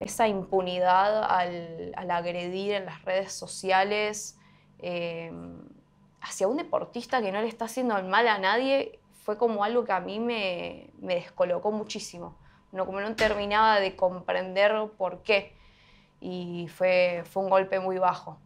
esa impunidad al, agredir en las redes sociales em, hacia un deportista que no le está haciendo mal a nadie fue como algo que a mí me, descolocó muchísimo. No, como no terminaba de comprender por qué. Y fue, fue un golpe muy bajo.